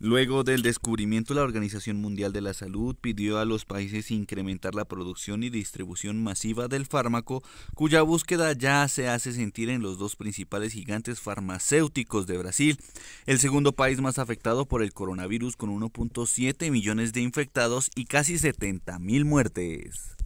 Luego del descubrimiento, la Organización Mundial de la Salud pidió a los países incrementar la producción y distribución masiva del fármaco, cuya búsqueda ya se hace sentir en los dos principales gigantes farmacéuticos de Brasil, el segundo país más afectado por el coronavirus con 1.7 millones de infectados y casi 70 mil muertes.